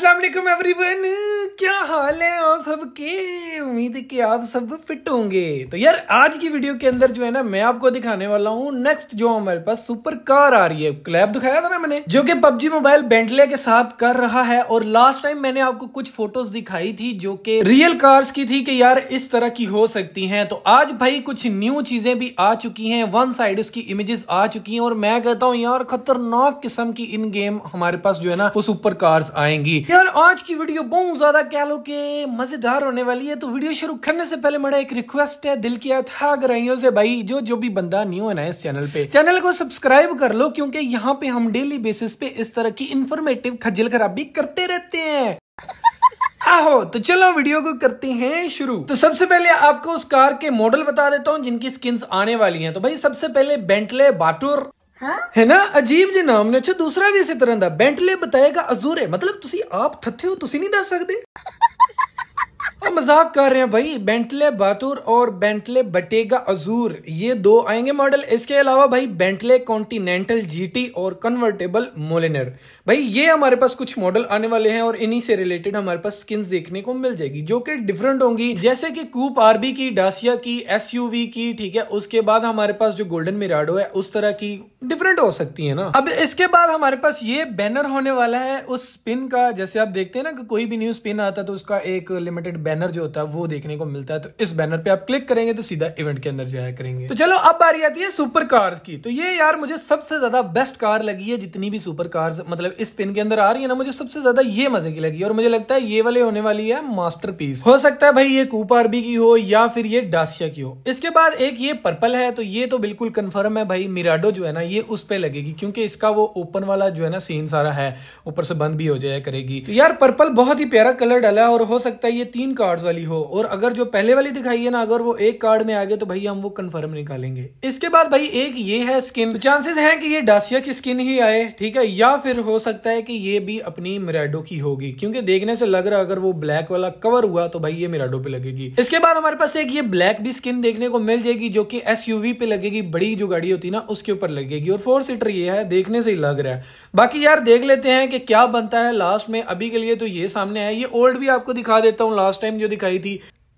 السلام عليكم ايفريون क्या हाल है आप सबके उम्मीद है कि आप सब फिट होंगे तो यार आज की वीडियो के अंदर जो है ना मैं आपको दिखाने वाला हूँ नेक्स्ट जो हमारे पास सुपर कार आ रही है क्लैब दिखाया था ना मैंने जो कि पबजी मोबाइल बेंटले के साथ कर रहा है और लास्ट टाइम मैंने आपको कुछ फोटोज दिखाई थी जो कि रियल कार्स की थी कि यार इस तरह की हो सकती है तो आज भाई कुछ न्यू चीजें भी आ चुकी है वन साइड उसकी इमेजेस आ चुकी है और मैं कहता हूँ यार खतरनाक किस्म की इन गेम हमारे पास जो है ना वो सुपर कार्स आएंगी यार आज की वीडियो बहुत ज्यादा क्या लो के मज़ेदार होने वाली है तो वीडियो शुरू करने से पहले मेरा एक रिक्वेस्ट है दिल किया था ग्राहियों से भाई जो जो भी बंदा न्यू है ना इस चैनल पे चैनल को सब्सक्राइब कर लो क्योंकि यहाँ पे हम डेली बेसिस पे इस तरह की इन्फॉर्मेटिव खजल खराबी करते रहते हैं आहो तो चलो वीडियो को करते हैं शुरू तो सबसे पहले आपको उस कार के मॉडल बता देता हूँ जिनकी स्किन्स आने वाली हैं तो भाई सबसे पहले बेंटले बाटुर ਹੈ ਨਾ ਅਜੀਬ ਜਿਹੇ ਨਾਮ ਨੇ ਅੱਛਾ ਦੂਸਰਾ ਵੀ ਇਸੇ ਤਰ੍ਹਾਂ ਦਾ ਬੈਂਟਲੇ ਬਤਾਏਗਾ ਅਜ਼ੂਰੇ ਮਤਲਬ ਤੁਸੀਂ ਆਪ ਥੱਥੇ ਹੋ ਤੁਸੀਂ ਨਹੀਂ ਦੱਸ ਸਕਦੇ हम मजाक कर रहे हैं भाई बेंटले बातुर और बेंटले बटेगा अजूर ये दो आएंगे मॉडल इसके अलावा भाई बेंटले कॉन्टिनेंटल जीटी और कन्वर्टेबल मोलिनर भाई ये हमारे पास कुछ मॉडल आने वाले हैं और इन्हीं से रिलेटेड हमारे पास स्किन देखने को मिल जाएगी जो कि डिफरेंट होंगी जैसे कि कूप आरबी की डासिया की एस की ठीक है उसके बाद हमारे पास जो गोल्डन मिराडो है उस तरह की डिफरेंट हो सकती है ना अब इसके बाद हमारे पास ये बैनर होने वाला है उस पिन का जैसे आप देखते हैं ना कोई भी न्यूज पिन आता तो उसका एक लिमिटेड बैनर जो होता है वो देखने को मिलता है तो इस बैनर पे आप क्लिक करेंगे तो सीधा इवेंट के अंदर जाया करेंगे तो चलो अब बारी आती है सुपर कार्स की तो ये यार मुझे सबसे ज्यादा बेस्ट कार लगी है जितनी भी सुपर कार्स मतलब इस पिन के अंदर आ रही है ना मुझे सबसे ज्यादा ये मजे की लगी और मुझे लगता है ये वाले होने वाली है मास्टर हो सकता है भाई ये कूप आरबी की हो या फिर ये डासिया की हो इसके बाद एक ये पर्पल है तो ये तो बिल्कुल कन्फर्म है भाई मिराडो जो है ना ये उस पर लगेगी क्योंकि इसका वो ओपन वाला जो है ना सीन सारा है ऊपर से बंद भी हो जाया करेगी तो यार पर्पल बहुत ही प्यारा कलर डाला है और हो सकता है ये तीन कार्ड्स वाली हो और अगर जो पहले वाली दिखाई है ना अगर वो एक कार्ड में आ गए तो भाई हम वो कंफर्म निकालेंगे इसके बाद भाई एक ये है स्किन चांसेस है कि ये डासिया की स्किन ही आए ठीक है या फिर हो सकता है कि ये भी अपनी मिराडो की होगी क्योंकि देखने से लग रहा अगर वो ब्लैक वाला कवर हुआ तो भाई ये मिराडो पे लगेगी इसके बाद हमारे पास एक ये ब्लैक भी स्किन देखने को मिल जाएगी जो की एस पे लगेगी बड़ी जो गाड़ी होती है ना उसके ऊपर लगेगी और फोर सीटर ये है देखने से ही लग रहा है बाकी यार देख लेते हैं कि क्या बनता है लास्ट में अभी के लिए तो ये सामने आया ये ओल्ड भी आपको दिखा देता हूँ लास्ट टाइम टाइम जो दिखाई थी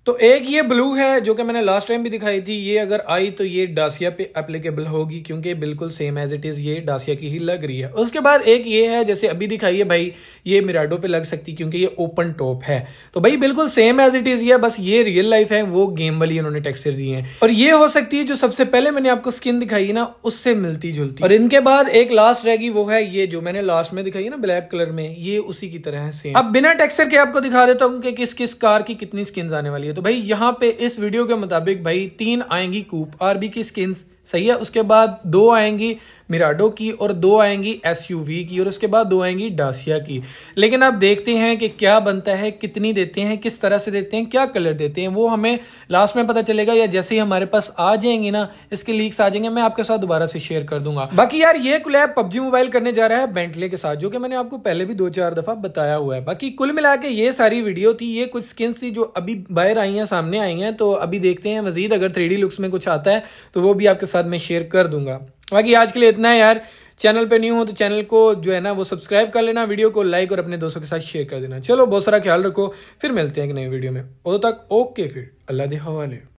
तो एक ये ब्लू है जो कि मैंने लास्ट टाइम भी दिखाई थी ये अगर आई तो ये डासिया पे एप्लीकेबल होगी क्योंकि बिल्कुल सेम एज इट इज़ ये डासिया की ही लग रही है उसके बाद एक ये है जैसे अभी दिखाई है भाई ये मिराडो पे लग सकती क्योंकि ये ओपन टॉप है तो भाई बिल्कुल सेम एज इट इज़ ये बस ये रियल लाइफ है वो गेम वाली उन्होंने टेक्सचर दिए हैं और ये हो सकती है जो सबसे पहले मैंने आपको स्किन दिखाई है ना उससे मिलती जुलती और इनके बाद एक लास्ट रहेगी वो है ये जो मैंने लास्ट में दिखाई है ना ब्लैक कलर में ये उसी की तरह सेम अब बिना टेक्सचर के आपको दिखा देता हूँ कि किस किस कार की कितनी स्किन आने वाली है तो भाई यहाँ पे इस वीडियो के मुताबिक भाई तीन आएंगी कूप आरबी की स्किन्स सही है उसके बाद दो आएंगी मिराडो की और दो आएंगी एसयूवी की और उसके बाद दो आएंगी डासिया की लेकिन आप देखते हैं कि क्या बनता है कितनी देते हैं किस तरह से देते हैं क्या कलर देते हैं वो हमें लास्ट में पता चलेगा या जैसे ही हमारे पास आ जाएंगे ना इसके लीक्स आ जाएंगे मैं आपके साथ दोबारा से शेयर कर दूंगा बाकी यार ये ऐप पबजी मोबाइल करने जा रहा है बेंटले के साथ जो कि मैंने आपको पहले भी दो चार दफा बताया हुआ है बाकी कुल मिला के ये सारी वीडियो थी ये कुछ स्किन थी जो अभी बाहर आई है सामने आई है तो अभी देखते हैं मजीद अगर थ्री लुक्स में कुछ आता है तो वो भी आपके साथ मैं शेयर कर दूंगा बाकी आज के लिए इतना है यार चैनल पे न्यू हो तो चैनल को जो है ना वो सब्सक्राइब कर लेना वीडियो को लाइक और अपने दोस्तों के साथ शेयर कर देना चलो बहुत सारा ख्याल रखो फिर मिलते हैं एक नई वीडियो में उदो तक ओके फिर अल्लाह हवाले